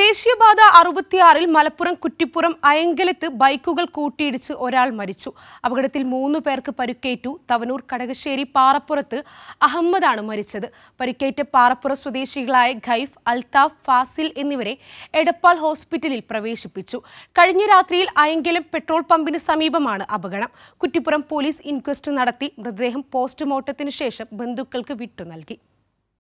ദേശീയപാത അറുപത്തിയാറിൽ മലപ്പുറം കുറ്റിപ്പുറം അയങ്കലത്ത് ബൈക്കുകൾ കൂട്ടിയിടിച്ച് ഒരാൾ മരിച്ചു അപകടത്തിൽ മൂന്ന് പേർക്ക് പരിക്കേറ്റു തവനൂർ കടകശ്ശേരി പാറപ്പുറത്ത് അഹമ്മദാണ് മരിച്ചത് പരിക്കേറ്റ പാറപ്പുറ സ്വദേശികളായ ഖൈഫ് അൽതാഫ് ഫാസിൽ എന്നിവരെ എടപ്പാൾ ഹോസ്പിറ്റലിൽ പ്രവേശിപ്പിച്ചു കഴിഞ്ഞ രാത്രിയിൽ അയങ്കലം പെട്രോൾ പമ്പിന് സമീപമാണ് അപകടം കുറ്റിപ്പുറം പോലീസ് ഇൻക്വസ്റ്റ് നടത്തി മൃതദേഹം പോസ്റ്റ്മോർട്ടത്തിന് ശേഷം ബന്ധുക്കൾക്ക് വിട്ടു നൽകി